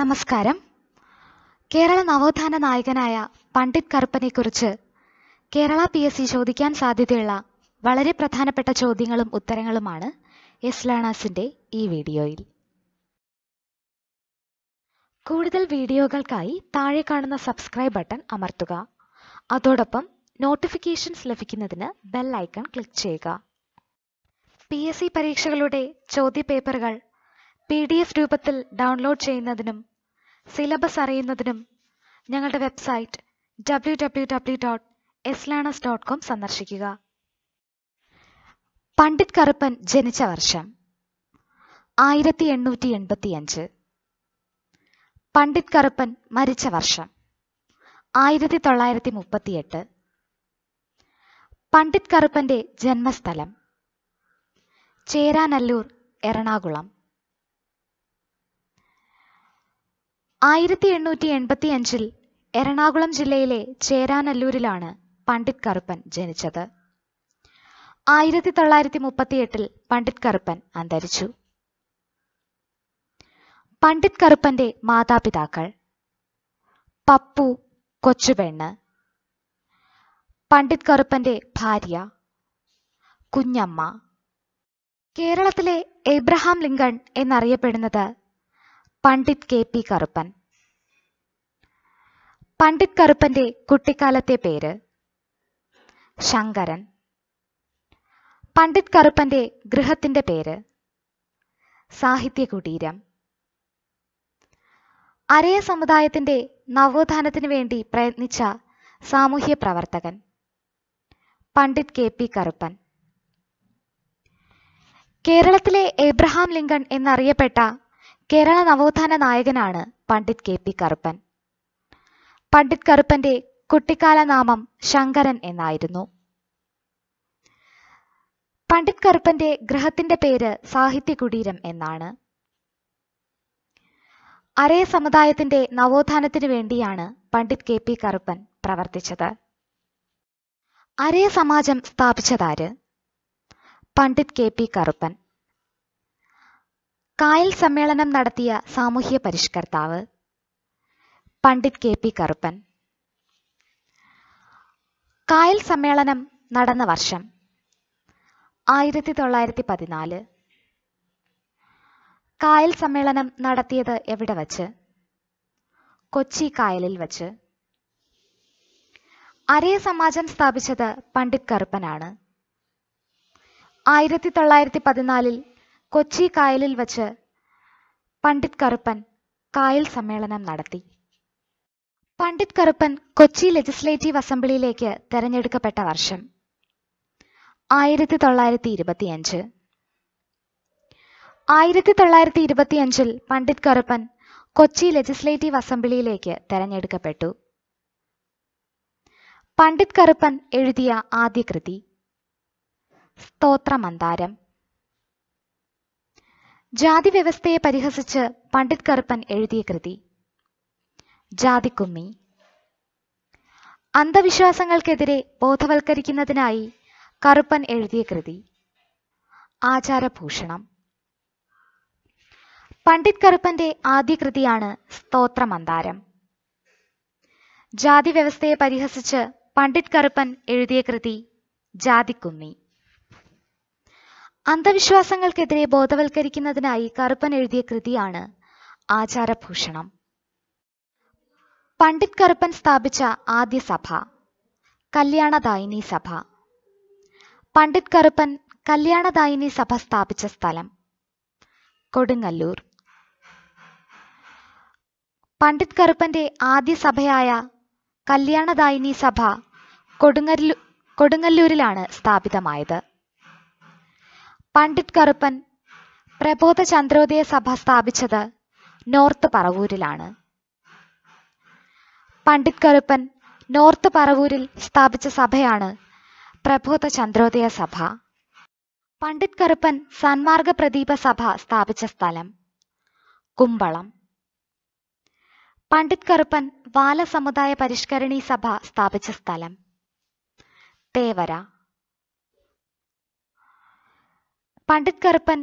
നമസ്കാരം കേരള നവോത്ഥാന നായകനായ പണ്ഡിറ്റ് കറുപ്പനെക്കുറിച്ച് കേരള പി എസ് സി ചോദിക്കാൻ സാധ്യതയുള്ള വളരെ പ്രധാനപ്പെട്ട ചോദ്യങ്ങളും ഉത്തരങ്ങളുമാണ് എസ് ലേണേഴ്സിൻ്റെ ഈ വീഡിയോയിൽ കൂടുതൽ വീഡിയോകൾക്കായി താഴെ കാണുന്ന സബ്സ്ക്രൈബ് ബട്ടൺ അമർത്തുക അതോടൊപ്പം നോട്ടിഫിക്കേഷൻസ് ലഭിക്കുന്നതിന് ബെൽ ഐക്കൺ ക്ലിക്ക് ചെയ്യുക പി എസ് സി പരീക്ഷകളുടെ ചോദ്യപേപ്പറുകൾ പി ഡി എഫ് രൂപത്തിൽ ഡൗൺലോഡ് ചെയ്യുന്നതിനും സിലബസ് അറിയുന്നതിനും ഞങ്ങളുടെ website W W W dot എസ് ലാണസ് ഡോട്ട് കോം സന്ദർശിക്കുക പണ്ഡിറ്റ് കറുപ്പൻ ജനിച്ച വർഷം ആയിരത്തി എണ്ണൂറ്റി എൺപത്തിയഞ്ച് പണ്ഡിറ്റ് കറുപ്പൻ മരിച്ച വർഷം ആയിരത്തി തൊള്ളായിരത്തി മുപ്പത്തിയെട്ട് പണ്ഡിറ്റ് കറുപ്പന്റെ ജന്മസ്ഥലം ചേരാനല്ലൂർ എറണാകുളം ആയിരത്തി എണ്ണൂറ്റി എൺപത്തി അഞ്ചിൽ എറണാകുളം ജില്ലയിലെ ചേരാനല്ലൂരിലാണ് പണ്ഡിറ്റ് കറുപ്പൻ ജനിച്ചത് ആയിരത്തി തൊള്ളായിരത്തി എട്ടിൽ പണ്ഡിറ്റ് കറുപ്പൻ അന്തരിച്ചു പണ്ഡിറ്റ് കറുപ്പന്റെ മാതാപിതാക്കൾ പപ്പു കൊച്ചുപെണ്ണ് പണ്ഡിറ്റ് കറുപ്പന്റെ ഭാര്യ കുഞ്ഞമ്മ കേരളത്തിലെ എബ്രഹാം ലിങ്കൺ എന്നറിയപ്പെടുന്നത് പണ്ഡിറ്റ് കെ പി കറുപ്പൻ പണ്ഡിറ്റ് കറുപ്പന്റെ കുട്ടിക്കാലത്തെ പേര് ശങ്കരൻ പണ്ഡിറ്റ് കറുപ്പന്റെ ഗൃഹത്തിന്റെ പേര് സാഹിത്യ കുടീരം അരയ സമുദായത്തിന്റെ നവോത്ഥാനത്തിന് വേണ്ടി പ്രയത്നിച്ച സാമൂഹ്യ പ്രവർത്തകൻ പണ്ഡിറ്റ് കെ പി കറുപ്പൻ കേരളത്തിലെ എബ്രഹാം ലിങ്കൺ എന്നറിയപ്പെട്ട കേരള നവോത്ഥാന നായകനാണ് പണ്ഡിറ്റ് കെ പി കറുപ്പൻ പണ്ഡിറ്റ് കറുപ്പന്റെ കുട്ടിക്കാല നാമം ശങ്കരൻ എന്നായിരുന്നു പണ്ഡിറ്റ് കറുപ്പന്റെ ഗ്രഹത്തിന്റെ പേര് സാഹിത്യ കുടീരം എന്നാണ് അരേ സമുദായത്തിന്റെ നവോത്ഥാനത്തിനു വേണ്ടിയാണ് പണ്ഡിറ്റ് കെ പി കറുപ്പൻ പ്രവർത്തിച്ചത് അരേ സമാജം സ്ഥാപിച്ചതാര് പണ്ഡിറ്റ് കെ പി കറുപ്പൻ കായൽ സമ്മേളനം നടത്തിയ സാമൂഹ്യ പരിഷ്കർത്താവ് പണ്ഡിറ്റ് കെ പി കറുപ്പൻ കായൽ സമ്മേളനം നടന്ന വർഷം ആയിരത്തി തൊള്ളായിരത്തി പതിനാല് കായൽ സമ്മേളനം നടത്തിയത് എവിടെ വച്ച് കൊച്ചി കായലിൽ വച്ച് അരയ സമാജം സ്ഥാപിച്ചത് പണ്ഡിറ്റ് കറുപ്പനാണ് ആയിരത്തി തൊള്ളായിരത്തി പതിനാലിൽ കൊച്ചി കായലിൽ വച്ച് പണ്ഡിറ്റ് കറുപ്പൻ കായൽ സമ്മേളനം നടത്തി പണ്ഡിറ്റ് കറുപ്പൻ കൊച്ചി ലെജിസ്ലേറ്റീവ് അസംബ്ലിയിലേക്ക് തെരഞ്ഞെടുക്കപ്പെട്ട വർഷം ആയിരത്തി തൊള്ളായിരത്തി ഇരുപത്തിയഞ്ച് ആയിരത്തി തൊള്ളായിരത്തി ഇരുപത്തിയഞ്ചിൽ പണ്ഡിറ്റ് കറുപ്പൻ കൊച്ചി ലെജിസ്ലേറ്റീവ് അസംബ്ലിയിലേക്ക് തെരഞ്ഞെടുക്കപ്പെട്ടു പണ്ഡിറ്റ് കറുപ്പൻ എഴുതിയ ആദ്യ കൃതി സ്തോത്രമന്താരം ജാതി വ്യവസ്ഥയെ പരിഹസിച്ച് പണ്ഡിറ്റ് കറുപ്പൻ എഴുതിയ കൃതി ജാതിക്കുമ്മി അന്ധവിശ്വാസങ്ങൾക്കെതിരെ ബോധവൽക്കരിക്കുന്നതിനായി കറുപ്പൻ എഴുതിയ കൃതി ആചാരഭൂഷണം പണ്ഡിറ്റ് കറുപ്പന്റെ ആദ്യ കൃതിയാണ് സ്തോത്രമന്താരം ജാതി വ്യവസ്ഥയെ പരിഹസിച്ച് പണ്ഡിറ്റ് കറുപ്പൻ എഴുതിയ കൃതി ജാതിക്കുമ്മി അന്ധവിശ്വാസങ്ങൾക്കെതിരെ ബോധവൽക്കരിക്കുന്നതിനായി കറുപ്പൻ എഴുതിയ കൃതിയാണ് ആചാരഭൂഷണം പണ്ഡിറ്റ് കറുപ്പൻ സ്ഥാപിച്ച ആദ്യ സഭ കല്യാണദായിനി സഭ പണ്ഡിറ്റ് കറുപ്പൻ കല്യാണദായിനി സഭ സ്ഥാപിച്ച സ്ഥലം കൊടുങ്ങല്ലൂർ പണ്ഡിറ്റ് കറുപ്പന്റെ ആദ്യ സഭയായ കല്യാണദായിനി സഭ കൊടുങ്ങല്ലൂ കൊടുങ്ങല്ലൂരിലാണ് സ്ഥാപിതമായത് പണ്ഡിറ്റ് കറുപ്പൻ പ്രബോധ ചന്ദ്രോദയ സഭ സ്ഥാപിച്ചത് നോർത്ത് പറവൂരിലാണ് പണ്ഡിറ്റ് കറുപ്പൻ നോർത്ത് പറവൂരിൽ സ്ഥാപിച്ച സഭയാണ് പ്രബോധ ചന്ദ്രോദയ സഭ പണ്ഡിറ്റ് കറുപ്പൻ സന്മാർഗ പ്രദീപ സഭ സ്ഥാപിച്ച സ്ഥലം കുമ്പളം പണ്ഡിറ്റ് കറുപ്പൻ വാല സമുദായ പരിഷ്കരണി സഭ സ്ഥാപിച്ച സ്ഥലം തേവര പണ്ഡിറ്റ് കറുപ്പൻ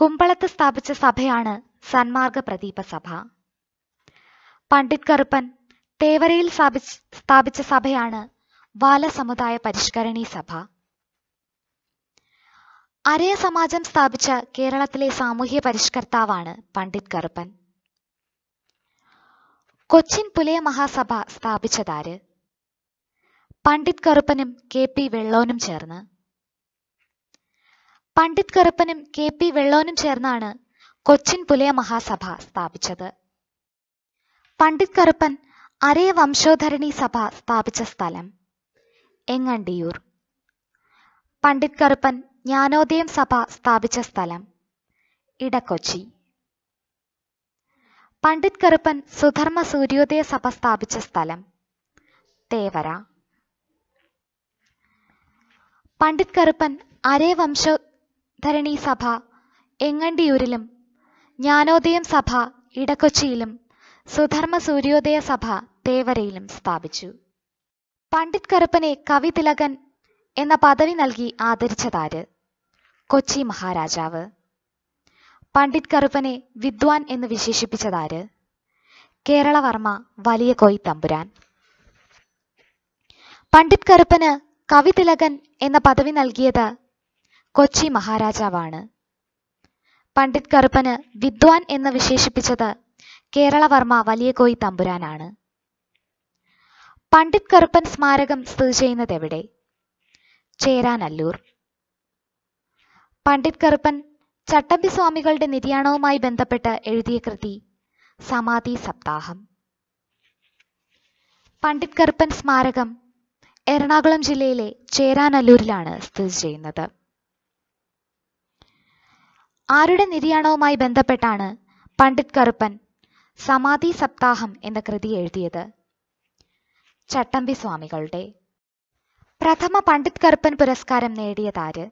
കുമ്പളത്ത് സ്ഥാപിച്ച സഭയാണ് സന്മാർഗ പ്രദീപ സഭ പണ്ഡിറ്റ് കറുപ്പൻ തേവരയിൽ സ്ഥാപിച്ച സഭയാണ് ബാലസമുദായ പരിഷ്കരണി സഭ അരയ സമാജം സ്ഥാപിച്ച കേരളത്തിലെ സാമൂഹ്യ പരിഷ്കർത്താവാണ് പണ്ഡിറ്റ് കറുപ്പൻ കൊച്ചിൻ പുലയ മഹാസഭ സ്ഥാപിച്ചതാര് പണ്ഡിറ്റ് കറുപ്പനും കെ പി വെള്ളോനും ചേർന്ന് പണ്ഡിറ്റ് കറുപ്പനും കെ പി വെള്ളോനും ചേർന്നാണ് കൊച്ചിൻ പുലയ മഹാസഭ സ്ഥാപിച്ചത് പണ്ഡിറ്റ് കറുപ്പൻ അരേ വംശോധരണി സഭ സ്ഥാപിച്ച സ്ഥലം എങ്ങണ്ടിയൂർ പണ്ഡിറ്റ് കറുപ്പൻ ജ്ഞാനോദയം സഭ സ്ഥാപിച്ച സ്ഥലം ഇടക്കൊച്ചി പണ്ഡിറ്റ് കറുപ്പൻ സുധർമ്മ സൂര്യോദയ സഭ സ്ഥാപിച്ച സ്ഥലം തേവര പണ്ഡിറ്റ് കറുപ്പൻ അരേ വംശ ധരണി സഭ എങ്ങണ്ടിയൂരിലും ജ്ഞാനോദയം സഭ ഇടക്കൊച്ചിയിലും സുധർമ്മ സൂര്യോദയ സഭ തേവരയിലും സ്ഥാപിച്ചു പണ്ഡിറ്റ് കറുപ്പനെ കവി തിലകൻ എന്ന പദവി നൽകി ആദരിച്ചതാര് കൊച്ചി മഹാരാജാവ് പണ്ഡിറ്റ് കറുപ്പനെ വിദ്വാൻ എന്ന് വിശേഷിപ്പിച്ചതാര് കേരളവർമ്മ വലിയ കോയി തമ്പുരാൻ പണ്ഡിറ്റ് കറുപ്പന് കവി തിലകൻ എന്ന പദവി നൽകിയത് കൊച്ചി മഹാരാജാവാണ് പണ്ഡിറ്റ് കറുപ്പന് വിദ്വാൻ എന്ന് വിശേഷിപ്പിച്ചത് കേരളവർമ്മ വലിയകോയി തമ്പുരാനാണ് പണ്ഡിറ്റ് കറുപ്പൻ സ്മാരകം സ്ഥിതി ചെയ്യുന്നത് എവിടെ ചേരാനല്ലൂർ പണ്ഡിറ്റ് കറുപ്പൻ ചട്ടമ്പി സ്വാമികളുടെ നിര്യാണവുമായി ബന്ധപ്പെട്ട് എഴുതിയ കൃതി സമാധി സപ്താഹം പണ്ഡിറ്റ് കറുപ്പൻ സ്മാരകം എറണാകുളം ജില്ലയിലെ ചേരാനല്ലൂരിലാണ് സ്ഥിതി ചെയ്യുന്നത് ആരുടെ നിര്യാണവുമായി ബന്ധപ്പെട്ടാണ് പണ്ഡിറ്റ് കറുപ്പൻ സമാധി സപ്താഹം എന്ന കൃതി എഴുതിയത് ചട്ടമ്പി സ്വാമികളുടെ പ്രഥമ പണ്ഡിറ്റ് കറുപ്പൻ പുരസ്കാരം നേടിയതാര്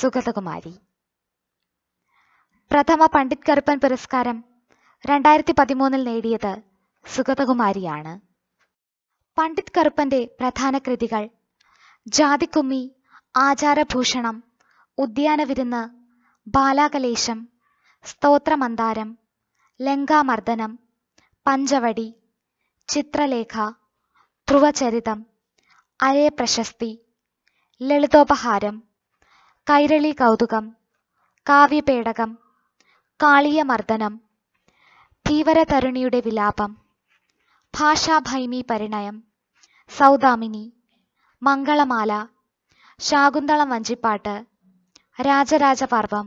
സുഗതകുമാരി പ്രഥമ പണ്ഡിറ്റ് കറുപ്പൻ പുരസ്കാരം രണ്ടായിരത്തി പതിമൂന്നിൽ നേടിയത് സുഗതകുമാരിയാണ് പണ്ഡിറ്റ് കറുപ്പന്റെ പ്രധാന കൃതികൾ ജാതിക്കുമ്മി ആചാരഭൂഷണം ഉദ്യാനവിരുന്ന് ബാലാകലേശം സ്തോത്രമന്ദാരം ലങ്കാമർദ്ദനം പഞ്ചവടി ചിത്രലേഖ ധ്രുവചരിതം അരേ പ്രശസ്തി ലളിതോപഹാരം കൈരളി കൗതുകം കാവ്യപേടകം കാളിയമർദ്ദനം ധീവരതരുണിയുടെ വിലാപം ഭാഷാഭൈമി പരിണയം സൗദാമിനി മംഗളമാല ശാകുന്തളം വഞ്ചിപ്പാട്ട് രാജരാജപർവം